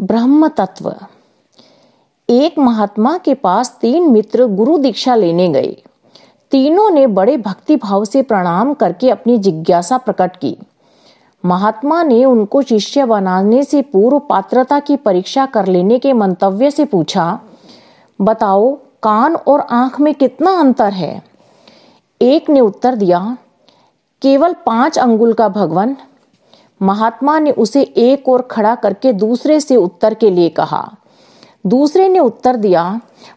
ब्रह्म तत्व एक महात्मा के पास तीन मित्र गुरु दीक्षा लेने गए तीनों ने बड़े भक्ति भाव से प्रणाम करके अपनी जिज्ञासा प्रकट की महात्मा ने उनको शिष्य बनाने से पूर्व पात्रता की परीक्षा कर लेने के मंतव्य से पूछा बताओ कान और आंख में कितना अंतर है एक ने उत्तर दिया केवल पांच अंगुल का भगवान महात्मा ने उसे एक और खड़ा करके दूसरे से उत्तर के लिए कहा दूसरे ने उत्तर दिया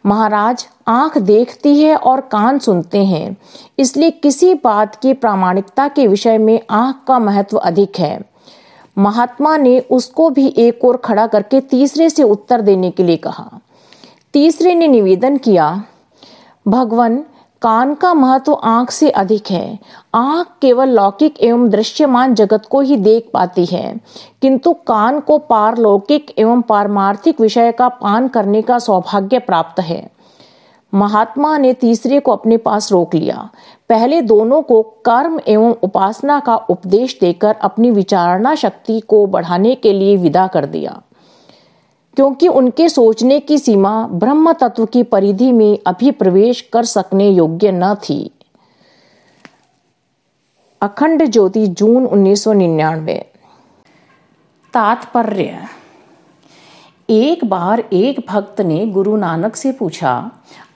महाराज आंख देखती है और कान सुनते हैं इसलिए किसी बात की प्रामाणिकता के विषय में आंख का महत्व अधिक है महात्मा ने उसको भी एक और खड़ा करके तीसरे से उत्तर देने के लिए कहा तीसरे ने निवेदन किया भगवान कान का महत्व आंख से अधिक है आंख केवल लौकिक एवं दृश्यमान जगत को ही देख पाती है किंतु कान को पारलौकिक एवं पारमार्थिक विषय का पान करने का सौभाग्य प्राप्त है महात्मा ने तीसरे को अपने पास रोक लिया पहले दोनों को कर्म एवं उपासना का उपदेश देकर अपनी विचारणा शक्ति को बढ़ाने के लिए विदा कर दिया क्योंकि उनके सोचने की सीमा ब्रह्म तत्व की परिधि में अभी प्रवेश कर सकने योग्य न थी अखंड ज्योति जून 1999 तात्पर्य एक बार एक भक्त ने गुरु नानक से पूछा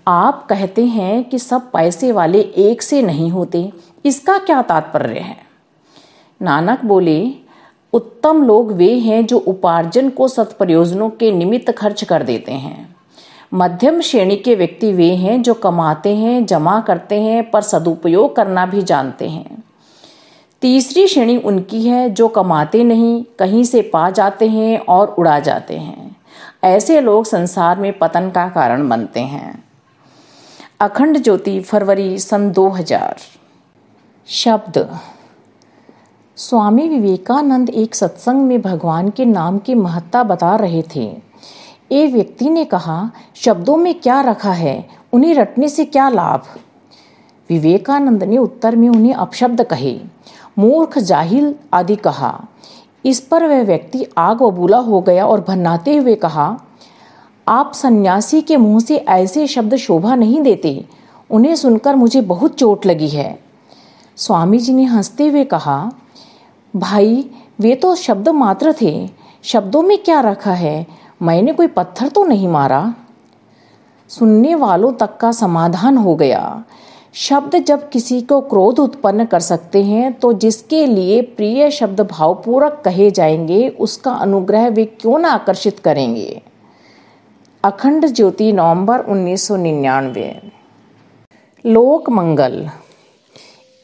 आप कहते हैं कि सब पैसे वाले एक से नहीं होते इसका क्या तात्पर्य है नानक बोले उत्तम लोग वे हैं जो उपार्जन को सत्प्रयोजनों के निमित्त खर्च कर देते हैं मध्यम श्रेणी के व्यक्ति वे हैं जो कमाते हैं जमा करते हैं पर सदुपयोग करना भी जानते हैं तीसरी श्रेणी उनकी है जो कमाते नहीं कहीं से पा जाते हैं और उड़ा जाते हैं ऐसे लोग संसार में पतन का कारण बनते हैं अखंड ज्योति फरवरी सन 2000 शब्द स्वामी विवेकानंद एक सत्संग में भगवान के नाम की महत्ता बता रहे थे एक व्यक्ति ने कहा शब्दों में क्या रखा है उन्हें रटने से क्या लाभ विवेकानंद ने उत्तर में उन्हें अपशब्द कहे मूर्ख जाहिल आदि कहा इस पर वह व्यक्ति आग बबूला हो गया और भन्नाते हुए कहा आप सन्यासी के मुंह से ऐसे शब्द शोभा नहीं देते उन्हें सुनकर मुझे बहुत चोट लगी है स्वामी जी ने हंसते हुए कहा भाई वे तो शब्द मात्र थे शब्दों में क्या रखा है मैंने कोई पत्थर तो नहीं मारा सुनने वालों तक का समाधान हो गया शब्द जब किसी को क्रोध उत्पन्न कर सकते हैं तो जिसके लिए प्रिय शब्द भावपूर्वक कहे जाएंगे उसका अनुग्रह वे क्यों ना आकर्षित करेंगे अखंड ज्योति नवंबर 1999 लोक मंगल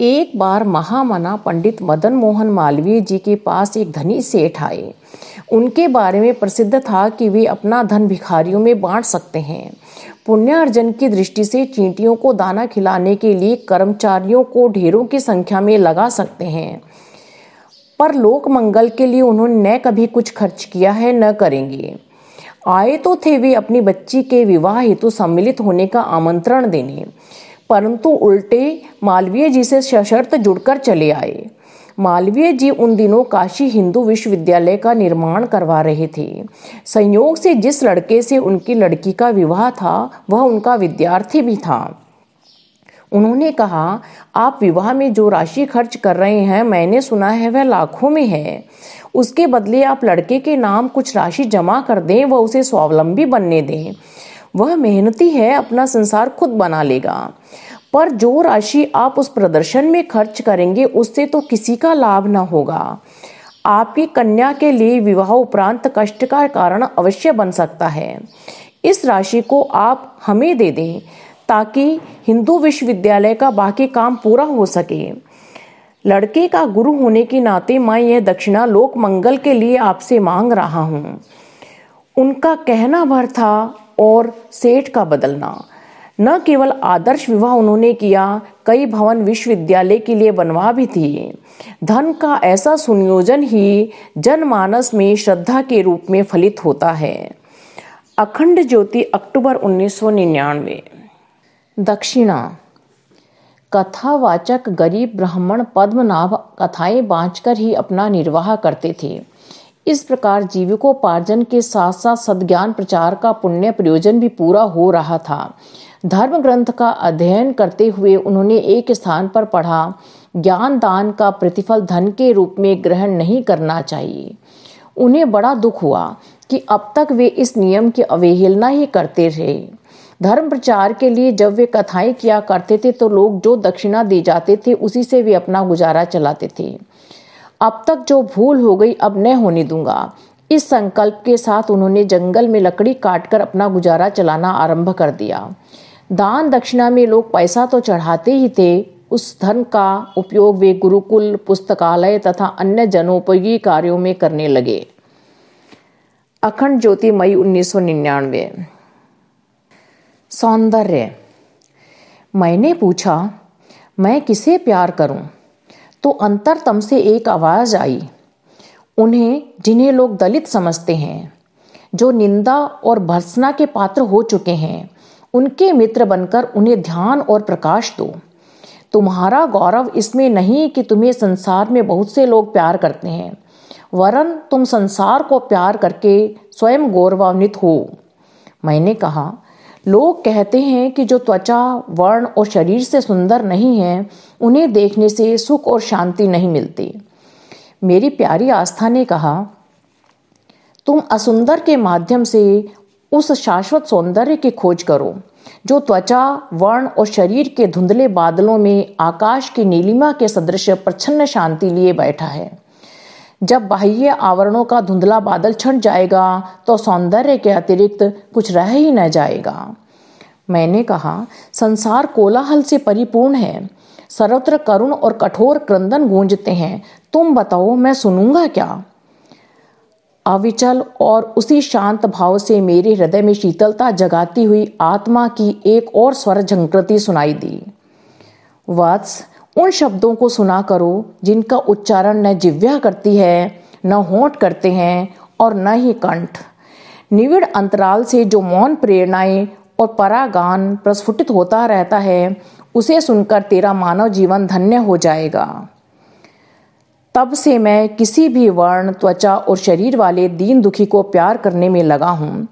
एक बार महामना पंडित मदन मोहन मालवीय जी के पास एक धनी सेठ आए उनके बारे में प्रसिद्ध था कि वे अपना धन भिखारियों में बांट सकते हैं पुण्यार्जन की दृष्टि से चींटियों को दाना खिलाने के लिए कर्मचारियों को ढेरों की संख्या में लगा सकते हैं पर लोक मंगल के लिए उन्होंने न कभी कुछ खर्च किया है न करेंगे आए तो थे वे अपनी बच्ची के विवाह हेतु सम्मिलित होने का आमंत्रण देने परंतु उल्टे मालवीय जी से सशर्त जुड़कर चले आए मालवीय जी उन दिनों काशी हिंदू विश्वविद्यालय का निर्माण करवा रहे थे संयोग से जिस लड़के से उनकी लड़की का विवाह था वह उनका विद्यार्थी भी था उन्होंने कहा आप विवाह में जो राशि खर्च कर रहे हैं मैंने सुना है वह लाखों में है उसके बदले आप लड़के के नाम कुछ राशि जमा कर दें व उसे स्वावलंबी बनने दें वह मेहनती है अपना संसार खुद बना लेगा पर जो राशि आप उस प्रदर्शन में खर्च करेंगे उससे तो किसी का लाभ ना होगा आपकी कन्या के लिए विवाह उपरांत कष्ट का कारण अवश्य बन सकता है इस राशि को आप हमें दे दें ताकि हिंदू विश्वविद्यालय का बाकी काम पूरा हो सके लड़के का गुरु होने के नाते मैं यह दक्षिणा लोक मंगल के लिए आपसे मांग रहा हूँ उनका कहना भर था और सेठ का बदलना न केवल आदर्श विवाह उन्होंने किया कई भवन विश्वविद्यालय के लिए बनवा भी थी धन का ऐसा सुनियोजन ही जनमानस में श्रद्धा के रूप में फलित होता है अखंड ज्योति अक्टूबर 1999 दक्षिणा कथावाचक गरीब ब्राह्मण पद्मनाभ कथाएं बांचकर ही अपना निर्वाह करते थे इस प्रकार जीविकोपार्जन के साथ साथ सदज्ञान प्रचार का पुण्य प्रयोजन भी पूरा हो रहा था धर्म ग्रंथ का अध्ययन करते हुए उन्होंने एक स्थान पर पढ़ा ज्ञान दान का प्रतिफल धन के रूप में ग्रहण नहीं करना चाहिए उन्हें बड़ा दुख हुआ कि अब तक वे इस नियम की अवहेलना ही करते रहे धर्म प्रचार के लिए जब वे कथाएं किया करते थे तो लोग जो दक्षिणा दे जाते थे उसी से वे अपना गुजारा चलाते थे अब तक जो भूल हो गई अब न होने दूंगा इस संकल्प के साथ उन्होंने जंगल में लकड़ी काटकर अपना गुजारा चलाना आरंभ कर दिया दान दक्षिणा में लोग पैसा तो चढ़ाते ही थे उस धन का उपयोग वे गुरुकुल पुस्तकालय तथा अन्य जनोपयोगी कार्यों में करने लगे अखंड ज्योति मई 1999 सौंदर्य मैंने पूछा मैं किसे प्यार करूं तो अंतरतम से एक आवाज़ आई उन्हें जिन्हें लोग दलित समझते हैं जो निंदा और भर्सना के पात्र हो चुके हैं उनके मित्र बनकर उन्हें ध्यान और प्रकाश दो तुम्हारा गौरव इसमें नहीं कि तुम्हें संसार में बहुत से लोग प्यार करते हैं वरन तुम संसार को प्यार करके स्वयं गौरवान्वित हो मैंने कहा लोग कहते हैं कि जो त्वचा वर्ण और शरीर से सुंदर नहीं है उन्हें देखने से सुख और शांति नहीं मिलती मेरी प्यारी आस्था ने कहा तुम असुंदर के माध्यम से उस शाश्वत सौंदर्य की खोज करो जो त्वचा वर्ण और शरीर के धुंधले बादलों में आकाश की नीलिमा के सदृश प्रछन्न शांति लिए बैठा है जब बाह्य आवरणों का धुंधला बादल छंट जाएगा तो सौंदर्य के अतिरिक्त कुछ रह ही न जाएगा मैंने कहा संसार कोलाहल से परिपूर्ण है सर्वत्र करुण और कठोर क्रंदन गूंजते हैं तुम बताओ मैं सुनूंगा क्या अविचल और उसी शांत भाव से मेरे हृदय में शीतलता जगाती हुई आत्मा की एक और स्वर झंकृति सुनाई दी वत्स उन शब्दों को सुना करो जिनका उच्चारण न जिव्या करती है न होंठ करते हैं और न ही कंठ निविड़ अंतराल से जो मौन प्रेरणाएं और परागान प्रस्फुटित होता रहता है उसे सुनकर तेरा मानव जीवन धन्य हो जाएगा तब से मैं किसी भी वर्ण त्वचा और शरीर वाले दीन दुखी को प्यार करने में लगा हूँ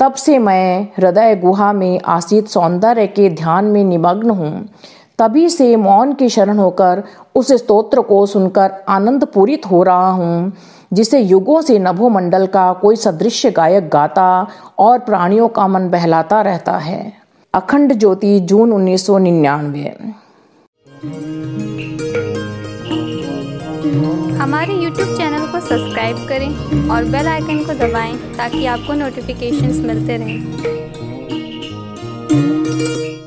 तब से मैं हृदय गुहा में आसित सौंदर्य के ध्यान में निमग्न हूँ तभी से मौन की शरण होकर उस स्तोत्र को सुनकर आनंद पूरित हो रहा हूँ जिसे युगों से नभोमंडल का कोई सदृश गायक गाता और प्राणियों का मन बहलाता रहता है अखंड ज्योति जून उन्नीस सौ निन्यानवे हमारे YouTube चैनल को सब्सक्राइब करें और बेल आइकन को दबाएं ताकि आपको नोटिफिकेशंस मिलते रहें